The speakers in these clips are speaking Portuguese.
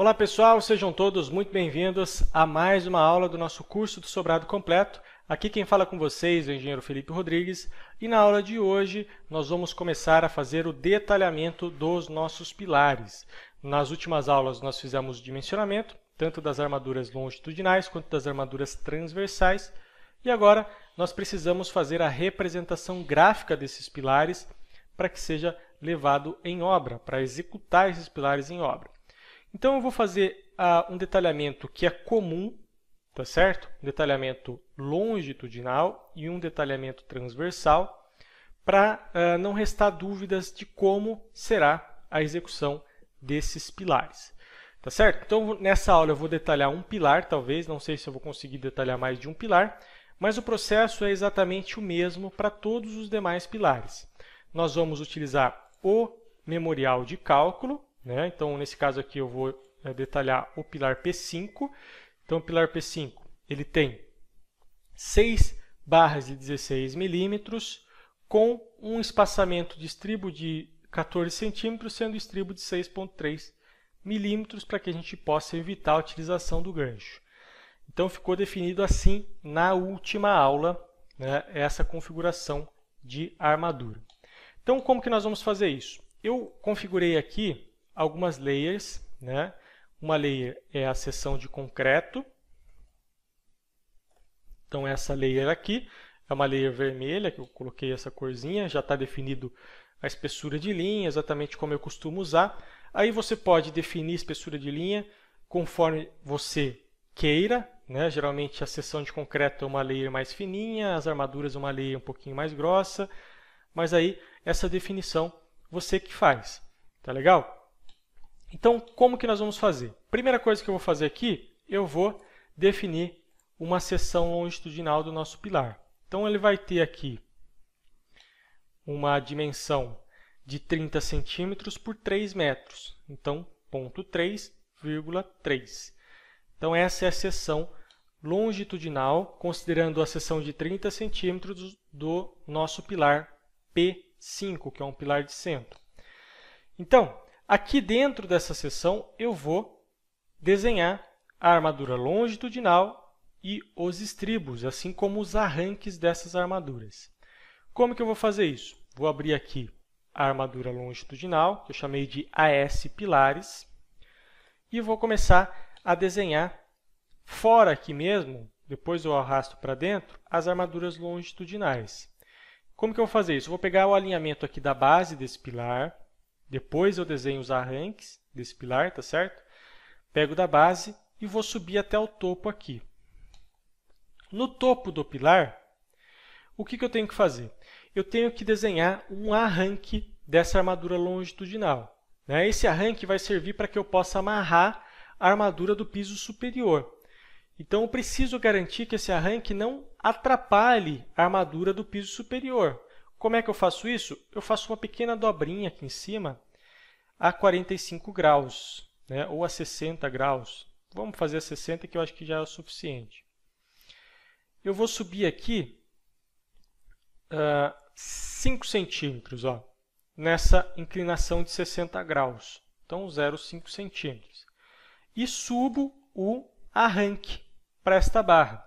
Olá pessoal, sejam todos muito bem-vindos a mais uma aula do nosso curso do Sobrado Completo. Aqui quem fala com vocês é o engenheiro Felipe Rodrigues e na aula de hoje nós vamos começar a fazer o detalhamento dos nossos pilares. Nas últimas aulas nós fizemos o dimensionamento, tanto das armaduras longitudinais quanto das armaduras transversais, e agora nós precisamos fazer a representação gráfica desses pilares para que seja levado em obra, para executar esses pilares em obra. Então eu vou fazer ah, um detalhamento que é comum, tá certo? Um detalhamento longitudinal e um detalhamento transversal para ah, não restar dúvidas de como será a execução desses pilares. Tá certo? Então, nessa aula eu vou detalhar um pilar, talvez, não sei se eu vou conseguir detalhar mais de um pilar, mas o processo é exatamente o mesmo para todos os demais pilares. Nós vamos utilizar o memorial de cálculo, né? Então, nesse caso aqui, eu vou eh, detalhar o pilar P5. Então, o pilar P5 ele tem 6 barras de 16 milímetros com um espaçamento de estribo de 14 centímetros, sendo estribo de 6,3 milímetros para que a gente possa evitar a utilização do gancho. Então, ficou definido assim na última aula né, essa configuração de armadura. Então, como que nós vamos fazer isso? Eu configurei aqui algumas layers. Né? Uma layer é a seção de concreto. Então, essa layer aqui é uma layer vermelha, que eu coloquei essa corzinha, já está definido a espessura de linha, exatamente como eu costumo usar. Aí você pode definir a espessura de linha conforme você queira. Né? Geralmente a seção de concreto é uma layer mais fininha, as armaduras é uma layer um pouquinho mais grossa. Mas aí essa definição você que faz. Tá legal? Então, como que nós vamos fazer? Primeira coisa que eu vou fazer aqui, eu vou definir uma seção longitudinal do nosso pilar. Então, ele vai ter aqui uma dimensão de 30 centímetros por 3 metros. Então, ponto 3,3. Então, essa é a seção longitudinal, considerando a seção de 30 centímetros do nosso pilar P5, que é um pilar de centro. Então, Aqui dentro dessa seção, eu vou desenhar a armadura longitudinal e os estribos, assim como os arranques dessas armaduras. Como que eu vou fazer isso? Vou abrir aqui a armadura longitudinal, que eu chamei de AS Pilares, e vou começar a desenhar fora aqui mesmo, depois eu arrasto para dentro, as armaduras longitudinais. Como que eu vou fazer isso? Eu vou pegar o alinhamento aqui da base desse pilar, depois eu desenho os arranques desse pilar, tá certo? Pego da base e vou subir até o topo aqui. No topo do pilar, o que, que eu tenho que fazer? Eu tenho que desenhar um arranque dessa armadura longitudinal. Né? Esse arranque vai servir para que eu possa amarrar a armadura do piso superior. Então, eu preciso garantir que esse arranque não atrapalhe a armadura do piso superior. Como é que eu faço isso? Eu faço uma pequena dobrinha aqui em cima a 45 graus, né? ou a 60 graus. Vamos fazer a 60 que eu acho que já é o suficiente. Eu vou subir aqui uh, ah, 5 centímetros, ó, nessa inclinação de 60 graus. Então, 0,5 centímetros. E subo o arranque para esta barra.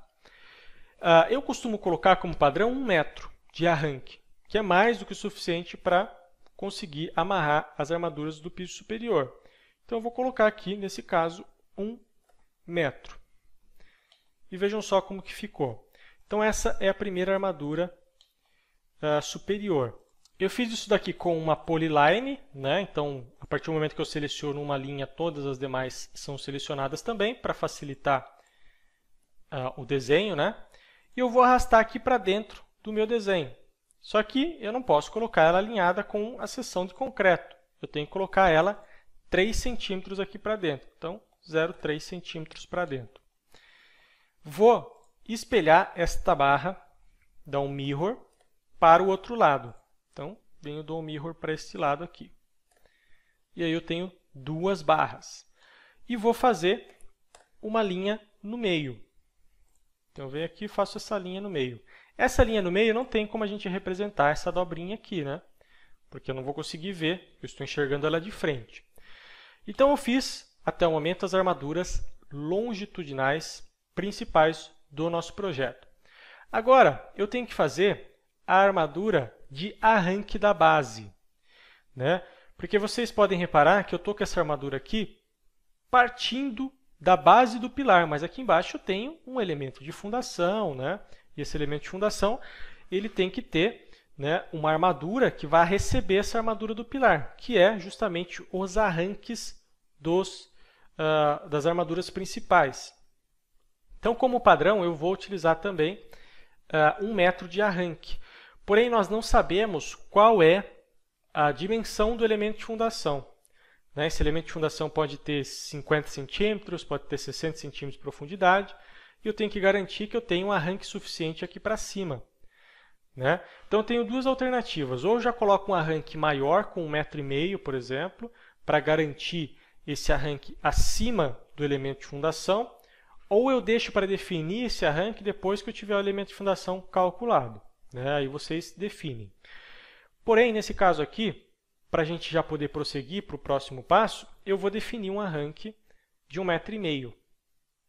Uh, eu costumo colocar como padrão 1 um metro de arranque que é mais do que o suficiente para conseguir amarrar as armaduras do piso superior. Então, eu vou colocar aqui, nesse caso, um metro. E vejam só como que ficou. Então, essa é a primeira armadura uh, superior. Eu fiz isso daqui com uma polyline, né? então a partir do momento que eu seleciono uma linha, todas as demais são selecionadas também, para facilitar uh, o desenho. Né? E eu vou arrastar aqui para dentro do meu desenho. Só que eu não posso colocar ela alinhada com a seção de concreto. Eu tenho que colocar ela 3 centímetros aqui para dentro. Então, 0,3 centímetros para dentro. Vou espelhar esta barra, dar um mirror, para o outro lado. Então, venho dou um mirror para este lado aqui. E aí eu tenho duas barras. E vou fazer uma linha no meio. Então, eu venho aqui e faço essa linha no meio. Essa linha no meio não tem como a gente representar essa dobrinha aqui, né? Porque eu não vou conseguir ver, eu estou enxergando ela de frente. Então eu fiz, até o momento, as armaduras longitudinais principais do nosso projeto. Agora, eu tenho que fazer a armadura de arranque da base. Né? Porque vocês podem reparar que eu estou com essa armadura aqui partindo da base do pilar, mas aqui embaixo eu tenho um elemento de fundação, né? e esse elemento de fundação, ele tem que ter né, uma armadura que vai receber essa armadura do pilar, que é justamente os arranques dos, uh, das armaduras principais. Então, como padrão, eu vou utilizar também uh, um metro de arranque. Porém, nós não sabemos qual é a dimensão do elemento de fundação. Né? Esse elemento de fundação pode ter 50 centímetros, pode ter 60 centímetros de profundidade e eu tenho que garantir que eu tenho um arranque suficiente aqui para cima. Né? Então eu tenho duas alternativas, ou eu já coloco um arranque maior, com um metro e meio, por exemplo, para garantir esse arranque acima do elemento de fundação, ou eu deixo para definir esse arranque depois que eu tiver o elemento de fundação calculado. Né? Aí vocês definem. Porém, nesse caso aqui, para a gente já poder prosseguir para o próximo passo, eu vou definir um arranque de 1,5m. Um metro e meio,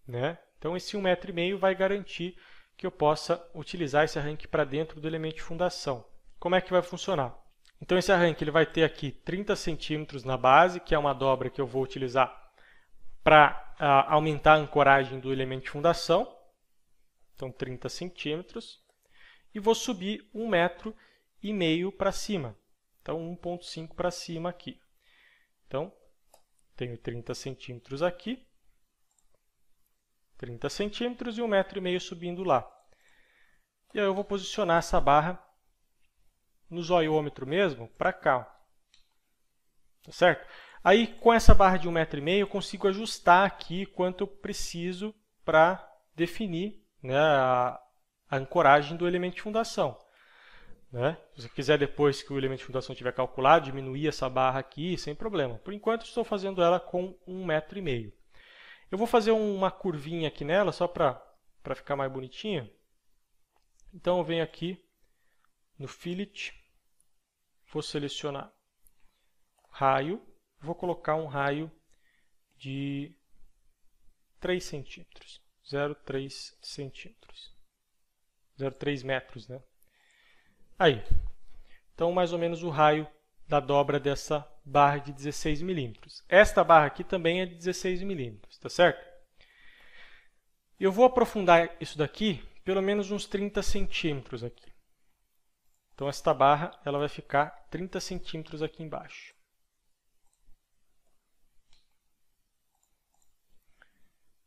né? Então esse 1,5m vai garantir que eu possa utilizar esse arranque para dentro do elemento de fundação. Como é que vai funcionar? Então esse arranque ele vai ter aqui 30 centímetros na base, que é uma dobra que eu vou utilizar para ah, aumentar a ancoragem do elemento de fundação. Então 30 centímetros. E vou subir um metro e meio para cima. Então 1.5 para cima aqui. Então tenho 30 centímetros aqui. 30 centímetros e um metro e meio subindo lá. E aí eu vou posicionar essa barra no zoiômetro mesmo, para cá. Tá certo? Aí, com essa barra de um metro e meio, eu consigo ajustar aqui quanto eu preciso para definir né, a, a ancoragem do elemento de fundação. Né? Se você quiser, depois que o elemento de fundação estiver calculado, diminuir essa barra aqui, sem problema. Por enquanto, estou fazendo ela com um metro e meio. Eu vou fazer uma curvinha aqui nela, só para ficar mais bonitinha. Então eu venho aqui no Fillet, vou selecionar raio, vou colocar um raio de 3 centímetros, 0,3 centímetros, 0,3 metros, né? Aí, então mais ou menos o raio da dobra dessa barra de 16 milímetros. Esta barra aqui também é de 16 milímetros, tá certo? Eu vou aprofundar isso daqui pelo menos uns 30 centímetros aqui. Então esta barra ela vai ficar 30 centímetros aqui embaixo.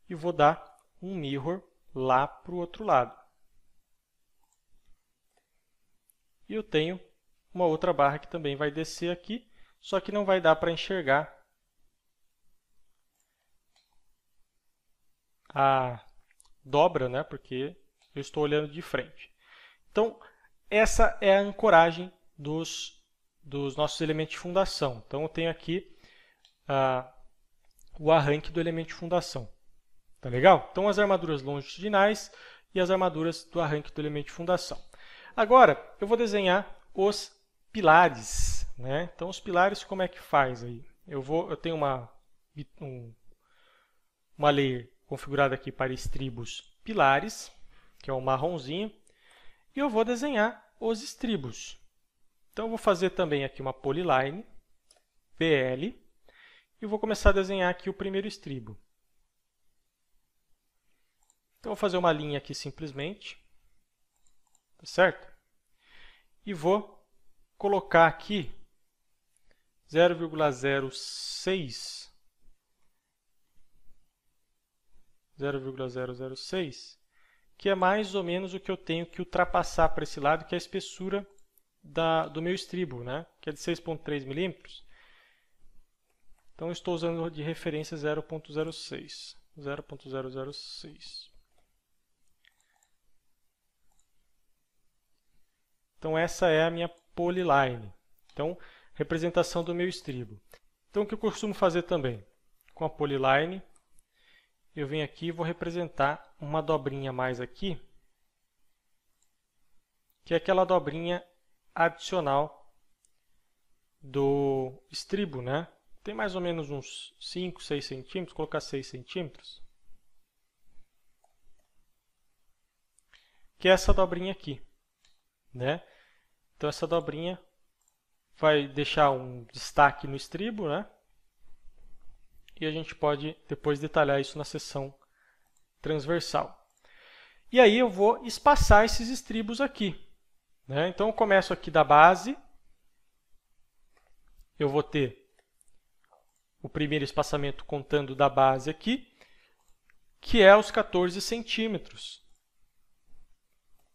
E vou dar um mirror lá para o outro lado. E eu tenho uma outra barra que também vai descer aqui só que não vai dar para enxergar a dobra, né, porque eu estou olhando de frente. Então, essa é a ancoragem dos, dos nossos elementos de fundação. Então, eu tenho aqui ah, o arranque do elemento de fundação. Tá legal? Então, as armaduras longitudinais e as armaduras do arranque do elemento de fundação. Agora, eu vou desenhar os pilares né? Então, os pilares, como é que faz aí? Eu, vou, eu tenho uma, um, uma layer configurada aqui para estribos pilares, que é o um marronzinho, e eu vou desenhar os estribos. Então, eu vou fazer também aqui uma polyline, PL, e vou começar a desenhar aqui o primeiro estribo. Então, vou fazer uma linha aqui simplesmente, tá certo? E vou colocar aqui 0,06 0,006 que é mais ou menos o que eu tenho que ultrapassar para esse lado, que é a espessura da, do meu estribo, né? que é de 6,3 milímetros. Então, estou usando de referência 0,06. 0,006. Então, essa é a minha polyline. Então, representação do meu estribo. Então, o que eu costumo fazer também? Com a polyline, eu venho aqui e vou representar uma dobrinha mais aqui, que é aquela dobrinha adicional do estribo, né? Tem mais ou menos uns 5, 6 centímetros, colocar 6 centímetros. Que é essa dobrinha aqui, né? Então, essa dobrinha vai deixar um destaque no estribo, né? E a gente pode depois detalhar isso na seção transversal. E aí eu vou espaçar esses estribos aqui. Né? Então eu começo aqui da base. Eu vou ter o primeiro espaçamento contando da base aqui, que é os 14 centímetros.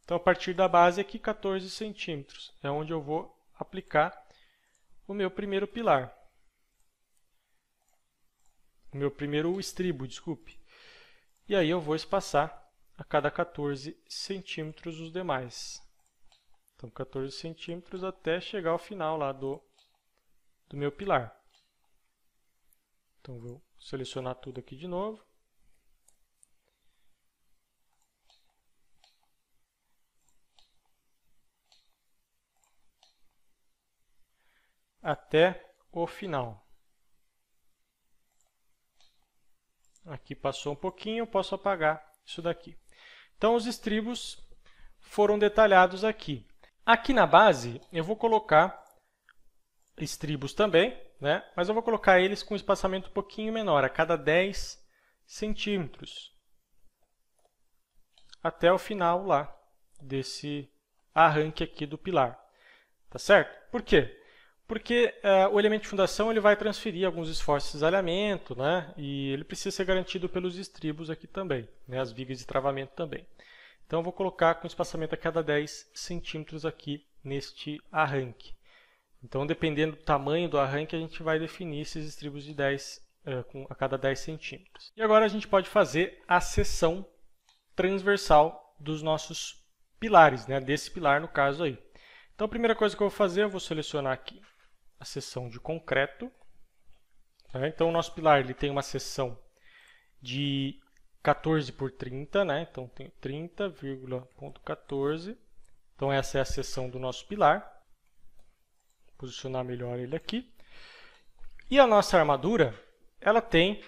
Então a partir da base aqui, 14 centímetros. É onde eu vou aplicar o meu primeiro pilar. O meu primeiro estribo, desculpe. E aí eu vou espaçar a cada 14 centímetros os demais. Então 14 centímetros até chegar ao final lá do, do meu pilar. Então vou selecionar tudo aqui de novo. até o final. Aqui passou um pouquinho, posso apagar isso daqui. Então os estribos foram detalhados aqui. Aqui na base eu vou colocar estribos também, né? mas eu vou colocar eles com um espaçamento um pouquinho menor, a cada 10 centímetros, até o final lá desse arranque aqui do pilar. Tá certo? Por quê? porque uh, o elemento de fundação ele vai transferir alguns esforços de cisalhamento, né? E ele precisa ser garantido pelos estribos aqui também, né? As vigas de travamento também. Então eu vou colocar com espaçamento a cada 10 centímetros aqui neste arranque. Então, dependendo do tamanho do arranque, a gente vai definir esses estribos de 10 uh, é, com, a cada 10 centímetros. E agora a gente pode fazer a seção transversal dos nossos pilares, né? desse pilar no caso aí. Então a primeira coisa que eu vou fazer, eu vou selecionar aqui a seção de concreto. Tá? Então o nosso pilar ele tem uma seção de 14 por 30, né? então tem 30,14. Então essa é a seção do nosso pilar. Vou posicionar melhor ele aqui. E a nossa armadura, ela tem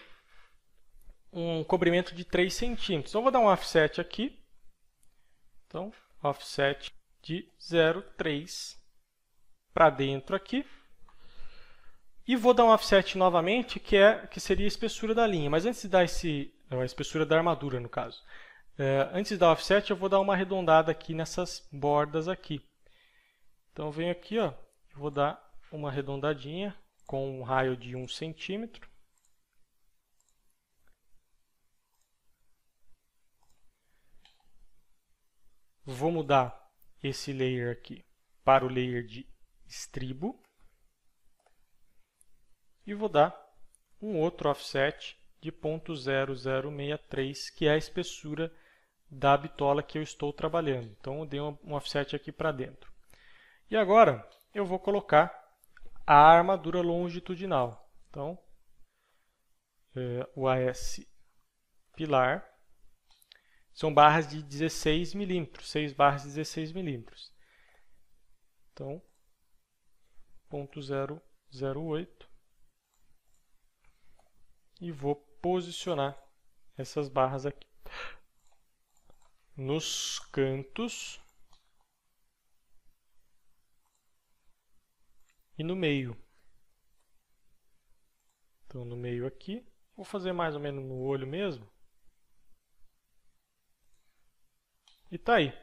um cobrimento de 3 centímetros. Então, eu vou dar um offset aqui. Então, offset de 0,3 para dentro aqui. E vou dar um offset novamente, que, é, que seria a espessura da linha. Mas antes de dar esse... a espessura da armadura, no caso. É, antes de dar offset, eu vou dar uma arredondada aqui nessas bordas aqui. Então, eu venho aqui, ó, vou dar uma arredondadinha com um raio de 1 centímetro. Vou mudar esse layer aqui para o layer de estribo e vou dar um outro offset de 0.0063, que é a espessura da bitola que eu estou trabalhando. Então, eu dei um offset aqui para dentro. E agora, eu vou colocar a armadura longitudinal. Então, é, o AS pilar são barras de 16 milímetros, 6 barras de 16 milímetros. Então, 0.008 e vou posicionar essas barras aqui nos cantos e no meio. Então, no meio aqui, vou fazer mais ou menos no olho mesmo. E tá aí.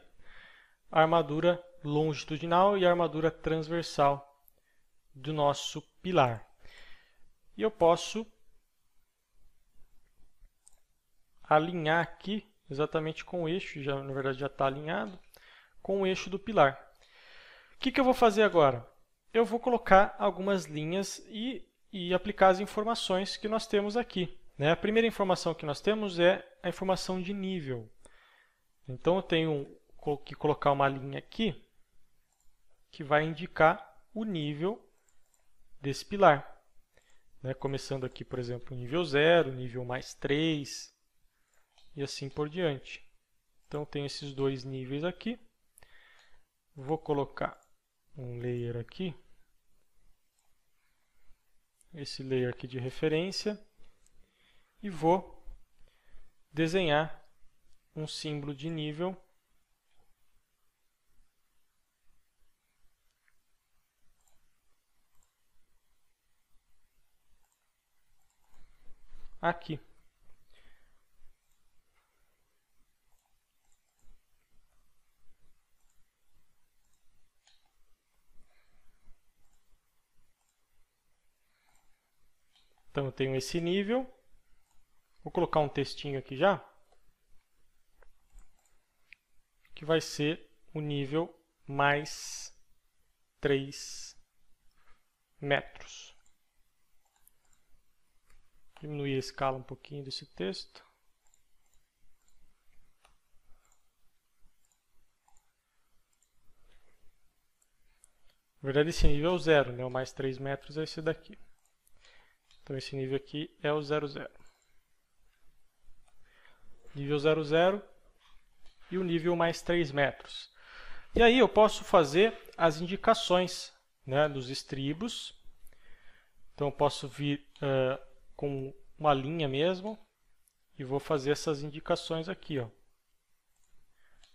Armadura longitudinal e armadura transversal do nosso pilar. E eu posso alinhar aqui exatamente com o eixo, já, na verdade já está alinhado, com o eixo do pilar. O que, que eu vou fazer agora? Eu vou colocar algumas linhas e, e aplicar as informações que nós temos aqui. Né? A primeira informação que nós temos é a informação de nível. Então eu tenho que colocar uma linha aqui que vai indicar o nível desse pilar. Né? Começando aqui, por exemplo, nível 0, nível mais 3 e assim por diante. Então tenho esses dois níveis aqui. Vou colocar um layer aqui. Esse layer aqui de referência. E vou desenhar um símbolo de nível aqui. Então eu tenho esse nível. Vou colocar um textinho aqui já. que vai ser o nível mais 3 metros. Diminuir a escala um pouquinho desse texto. Na verdade, esse nível é o zero, né? o mais 3 metros é esse daqui. Então, esse nível aqui é o 00. Nível 00, e o nível mais 3 metros. E aí eu posso fazer as indicações né, dos estribos. Então eu posso vir uh, com uma linha mesmo e vou fazer essas indicações aqui. Ó,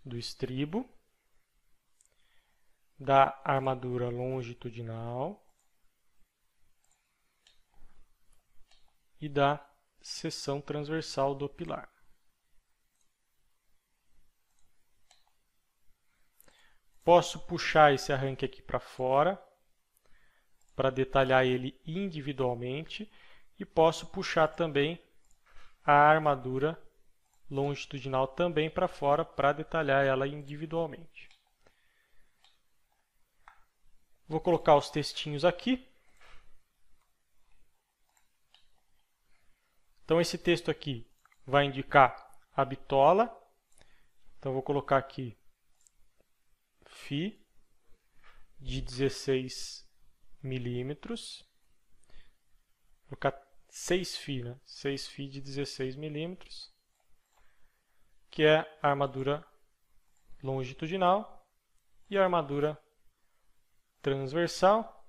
do estribo, da armadura longitudinal e da seção transversal do pilar. Posso puxar esse arranque aqui para fora para detalhar ele individualmente e posso puxar também a armadura longitudinal também para fora para detalhar ela individualmente. Vou colocar os textinhos aqui. Então esse texto aqui vai indicar a bitola. Então vou colocar aqui Φ de 16 milímetros. 6 Φ, né? 6 Φ de 16 milímetros, que é a armadura longitudinal e a armadura transversal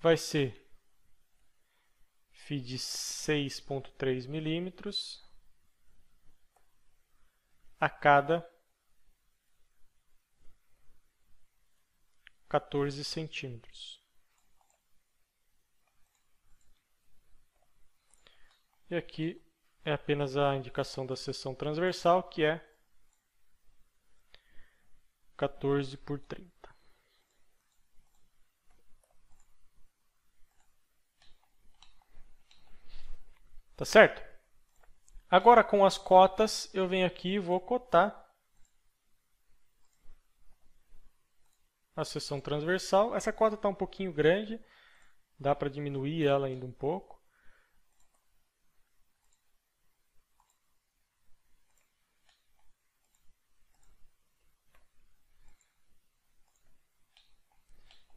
vai ser Φ de 6.3 milímetros a cada 14 centímetros. E aqui é apenas a indicação da seção transversal, que é 14 por 30. Tá certo? Agora com as cotas, eu venho aqui e vou cotar a seção transversal. Essa cota está um pouquinho grande, dá para diminuir ela ainda um pouco.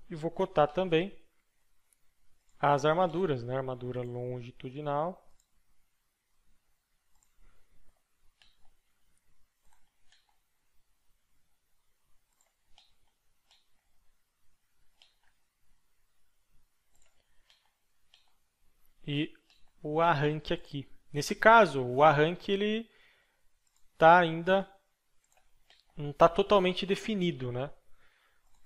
E vou cotar também as armaduras, né? armadura longitudinal e o arranque aqui. Nesse caso, o arranque ele está ainda não está totalmente definido, né?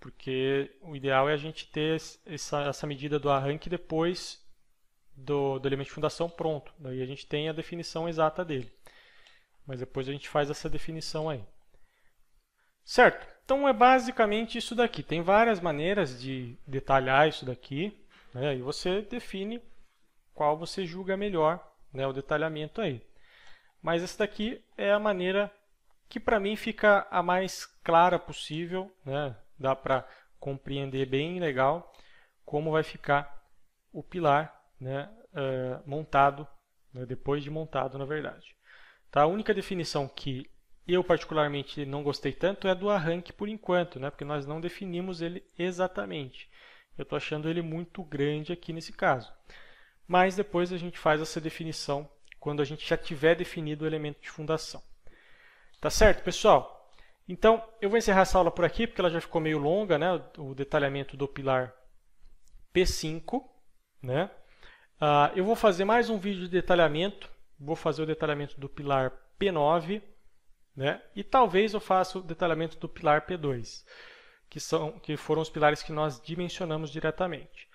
Porque o ideal é a gente ter essa, essa medida do arranque depois do, do elemento de fundação pronto. Daí a gente tem a definição exata dele. Mas depois a gente faz essa definição aí. Certo, então é basicamente isso daqui. Tem várias maneiras de detalhar isso daqui. Né? E você define qual você julga melhor né, o detalhamento aí. Mas essa daqui é a maneira que para mim fica a mais clara possível, né? dá para compreender bem legal como vai ficar o pilar né, uh, montado, né, depois de montado na verdade. Tá? A única definição que eu particularmente não gostei tanto é do arranque por enquanto, né, porque nós não definimos ele exatamente. Eu estou achando ele muito grande aqui nesse caso mas depois a gente faz essa definição quando a gente já tiver definido o elemento de fundação. Tá certo, pessoal? Então, eu vou encerrar essa aula por aqui, porque ela já ficou meio longa, né? o detalhamento do pilar P5. Né? Ah, eu vou fazer mais um vídeo de detalhamento, vou fazer o detalhamento do pilar P9, né? e talvez eu faça o detalhamento do pilar P2, que, são, que foram os pilares que nós dimensionamos diretamente.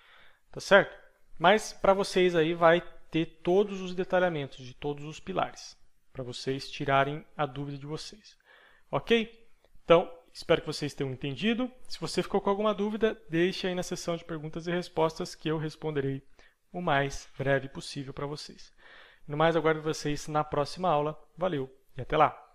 Tá certo? Mas para vocês aí vai ter todos os detalhamentos de todos os pilares, para vocês tirarem a dúvida de vocês. Ok? Então, espero que vocês tenham entendido. Se você ficou com alguma dúvida, deixe aí na seção de perguntas e respostas que eu responderei o mais breve possível para vocês. No mais, aguardo vocês na próxima aula. Valeu e até lá!